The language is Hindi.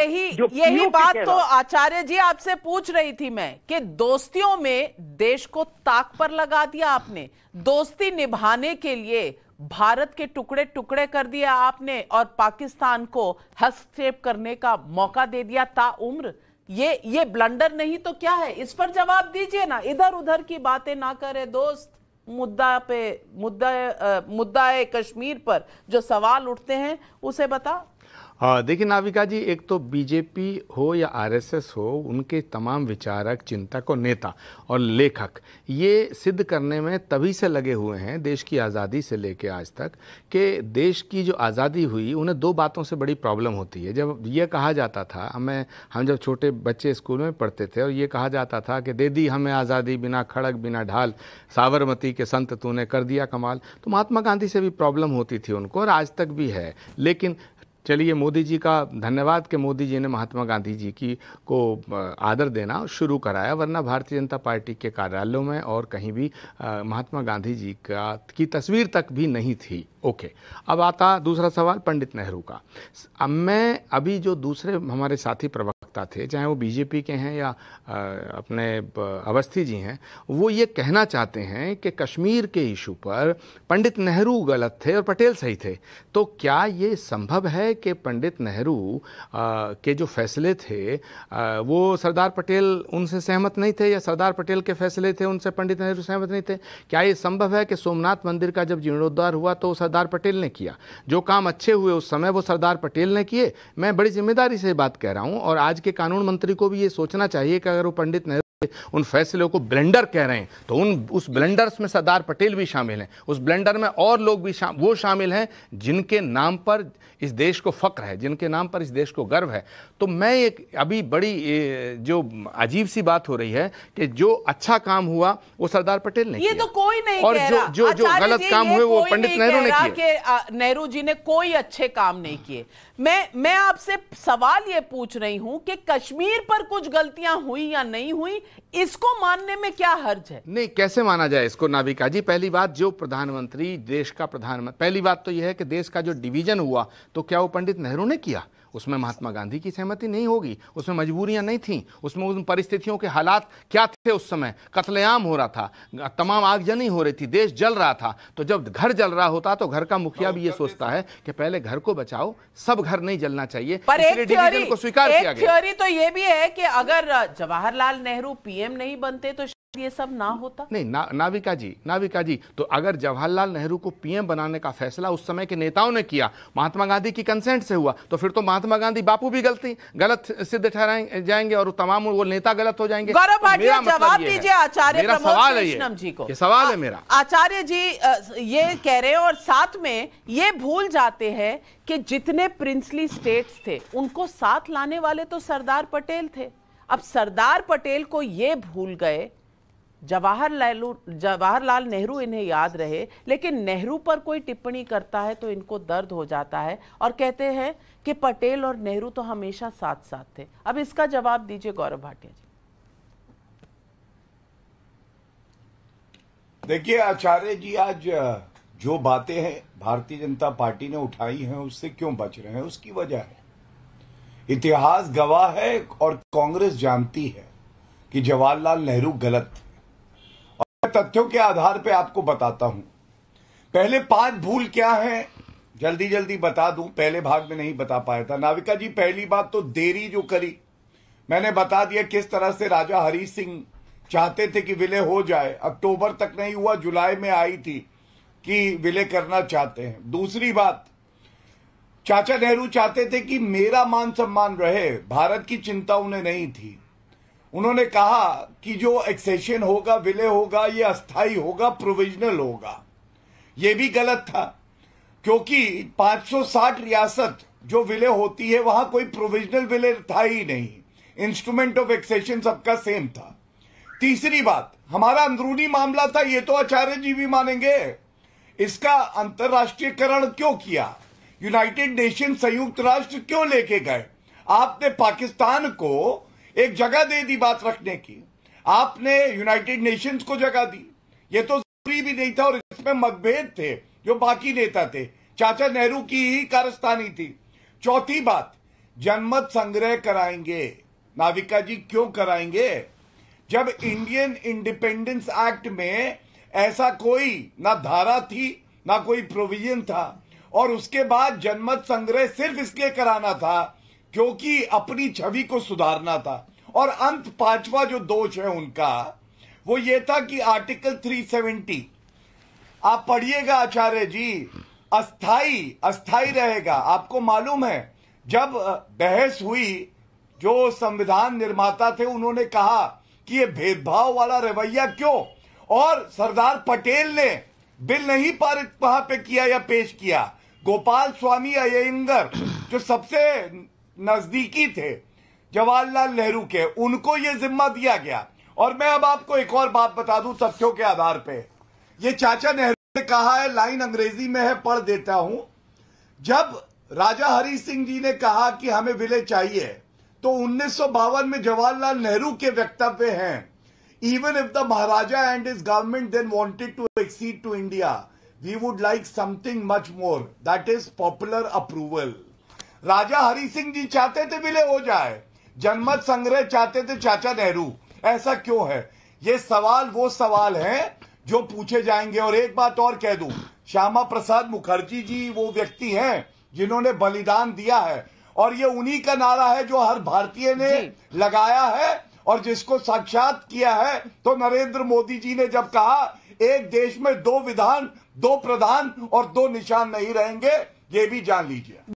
यही यही बात तो आचार्य जी आपसे पूछ रही थी मैं कि दोस्तियों में देश को ताक पर लगा दिया आपने दोस्ती निभाने के लिए भारत के टुकड़े टुकड़े कर दिया आपने और पाकिस्तान को हस्तक्षेप करने का मौका दे दिया ता उम्र ये ये ब्लंडर नहीं तो क्या है इस पर जवाब दीजिए ना इधर उधर की बातें ना करे दोस्त मुद्दा पे मुद्दा मुद्दा कश्मीर पर जो सवाल उठते हैं उसे बता देखिए नाविका जी एक तो बीजेपी हो या आरएसएस हो उनके तमाम विचारक चिंतक और नेता और लेखक ये सिद्ध करने में तभी से लगे हुए हैं देश की आज़ादी से लेकर आज तक कि देश की जो आज़ादी हुई उन्हें दो बातों से बड़ी प्रॉब्लम होती है जब ये कहा जाता था हमें हम जब छोटे बच्चे स्कूल में पढ़ते थे और ये कहा जाता था कि दे दी हमें आज़ादी बिना खड़क बिना ढाल साबरमती के संत तूने कर दिया कमाल तो महात्मा गांधी से भी प्रॉब्लम होती थी उनको और आज तक भी है लेकिन चलिए मोदी जी का धन्यवाद कि मोदी जी ने महात्मा गांधी जी की को आदर देना शुरू कराया वरना भारतीय जनता पार्टी के कार्यालयों में और कहीं भी महात्मा गांधी जी का की तस्वीर तक भी नहीं थी ओके अब आता दूसरा सवाल पंडित नेहरू का अब मैं अभी जो दूसरे हमारे साथी प्रवक्ता थे चाहे वो बीजेपी के हैं या अपने अवस्थी जी हैं वो ये कहना चाहते हैं कि कश्मीर के इशू पर पंडित नेहरू गलत थे और पटेल सही थे तो क्या ये संभव है कि पंडित नेहरू के जो फैसले थे आ, वो सरदार पटेल उनसे सहमत नहीं थे या सरदार पटेल के फैसले थे उनसे पंडित नेहरू सहमत नहीं थे क्या ये संभव है कि सोमनाथ मंदिर का जब जीर्णोद्धार हुआ तो सरदार पटेल ने किया जो काम अच्छे हुए उस समय वो सरदार पटेल ने किए मैं बड़ी जिम्मेदारी से बात कह रहा हूँ और आज के कानून मंत्री को भी ये सोचना चाहिए कि अगर वो पंडित नेहरू उन फैसलों को ब्लेंडर कह रहे हैं तो उन उस ब्लेंडर्स में सरदार पटेल भी शामिल हैं उस ब्लेंडर में और लोग भी शा, वो शामिल हैं जिनके नाम पर इस देश को फ़क्र है जिनके नाम पर इस देश को गर्व है तो मैं एक अभी बड़ी जो अजीब सी बात हो रही है कि जो अच्छा काम हुआ वो सरदार पटेल ने ये किया। तो कोई नहीं और जो जो जो गलत काम हुए वो पंडित नेहरू ने किया नेहरू जी ने कोई अच्छे काम नहीं किए मैं मैं आपसे सवाल ये पूछ रही हूं कि कश्मीर पर कुछ गलतियां हुई या नहीं हुई इसको मानने में क्या हर्ज है नहीं कैसे माना जाए इसको नाविका जी पहली बात जो प्रधानमंत्री देश का प्रधानमंत्री पहली बात तो यह है कि देश का जो डिवीजन हुआ तो क्या वो पंडित नेहरू ने किया उसमें महात्मा गांधी की सहमति नहीं होगी उसमें मजबूरियां नहीं थी उसमें उन परिस्थितियों के हालात क्या थे उस समय कत्लेआम हो रहा था तमाम आगजनी हो रही थी देश जल रहा था तो जब घर जल रहा होता तो घर का मुखिया भी ये सोचता है कि पहले घर को बचाओ सब घर नहीं जलना चाहिए पर एक थ्योरी को स्वीकार किया थ्योरी तो ये भी है कि अगर जवाहरलाल नेहरू पीएम नहीं बनते तो ये सब ना होता नहीं ना, नाविका जी नाविका जी तो अगर जवाहरलाल नेहरू को पीएम बनाने का फैसला उस समय के नेताओं ने किया महात्मा गांधी की कंसेंट से हुआ तो फिर तो महात्मा गांधी बापू भी गलती गलत सिद्ध ठहराए जाएंगे और तमाम वो नेता गलत हो जाएंगे गौरव तो मतलब जवाब दीजिए आचार्य सवाल है जी को सवाल है मेरा आचार्य जी ये कह रहे हैं और साथ में ये भूल जाते हैं कि जितने प्रिंसली स्टेट्स थे उनको साथ लाने वाले तो सरदार पटेल थे अब सरदार पटेल को ये भूल गए जवाहरलाल जवाहरलाल नेहरू इन्हें याद रहे लेकिन नेहरू पर कोई टिप्पणी करता है तो इनको दर्द हो जाता है और कहते हैं कि पटेल और नेहरू तो हमेशा साथ साथ थे अब इसका जवाब दीजिए गौरव भाटिया जी देखिए आचार्य जी आज जो बातें हैं भारतीय जनता पार्टी ने उठाई हैं उससे क्यों बच रहे हैं उसकी वजह है इतिहास गवाह है और कांग्रेस जानती है कि जवाहरलाल नेहरू गलत थे तथ्यों के आधार पर आपको बताता हूं पहले पांच भूल क्या है जल्दी जल्दी बता दूं पहले भाग में नहीं बता पाया था नाविका जी पहली बात तो देरी जो करी मैंने बता दिया किस तरह से राजा हरी सिंह चाहते थे कि विलय हो जाए अक्टूबर तक नहीं हुआ जुलाई में आई थी कि विलय करना चाहते हैं दूसरी बात चाचा नेहरू चाहते थे कि मेरा मान सम्मान रहे भारत की चिंता उन्हें नहीं थी उन्होंने कहा कि जो एक्सेशन होगा विलय होगा ये अस्थाई होगा प्रोविजनल होगा ये भी गलत था क्योंकि 560 रियासत जो विलय होती है वहां कोई प्रोविजनल विलय था ही नहीं इंस्ट्रूमेंट ऑफ एक्सेशन सबका सेम था तीसरी बात हमारा अंदरूनी मामला था ये तो आचार्य जी भी मानेंगे इसका अंतर्राष्ट्रीयकरण क्यों किया यूनाइटेड नेशन संयुक्त राष्ट्र क्यों लेके गए आपने पाकिस्तान को एक जगह दे दी बात रखने की आपने यूनाइटेड नेशंस को जगह दी ये तो जरूरी भी नहीं था और इसमें मतभेद थे जो बाकी नेता थे चाचा नेहरू की ही कारस्तानी थी चौथी बात जनमत संग्रह कराएंगे नाविका जी क्यों कराएंगे जब इंडियन इंडिपेंडेंस एक्ट में ऐसा कोई ना धारा थी ना कोई प्रोविजन था और उसके बाद जनमत संग्रह सिर्फ इसलिए कराना था क्योंकि अपनी छवि को सुधारना था और अंत पांचवा जो दोष है उनका वो ये था कि आर्टिकल 370 आप पढ़िएगा आचार्य जी अस्थाई अस्थाई रहेगा आपको मालूम है जब बहस हुई जो संविधान निर्माता थे उन्होंने कहा कि ये भेदभाव वाला रवैया क्यों और सरदार पटेल ने बिल नहीं पारित वहां पे किया या पेश किया गोपाल स्वामी अयंगर जो सबसे नजदीकी थे जवाहरलाल नेहरू के उनको यह जिम्मा दिया गया और मैं अब आपको एक और बात बता दूं तथ्यों के आधार पे ये चाचा नेहरू ने कहा है लाइन अंग्रेजी में है पढ़ देता हूं जब राजा हरि सिंह जी ने कहा कि हमें विलय चाहिए तो उन्नीस में जवाहरलाल नेहरू के वक्तव्य है even if the maharaja and his government then wanted to accede to India we would like something much more that is popular approval Raja Hari Singh ji चाहते थे विलय हो जाए जनमत संग्रह चाहते थे चाचा नेहरू ऐसा क्यों है ये सवाल वो सवाल हैं जो पूछे जाएंगे और एक बात और कह दू श्यामा प्रसाद मुखर्जी जी वो व्यक्ति हैं जिन्होंने बलिदान दिया है और ये उन्हीं का नारा है जो हर भारतीय ने लगाया है और जिसको साक्षात किया है तो नरेंद्र मोदी जी ने जब कहा एक देश में दो विधान दो प्रधान और दो निशान नहीं रहेंगे ये भी जान लीजिए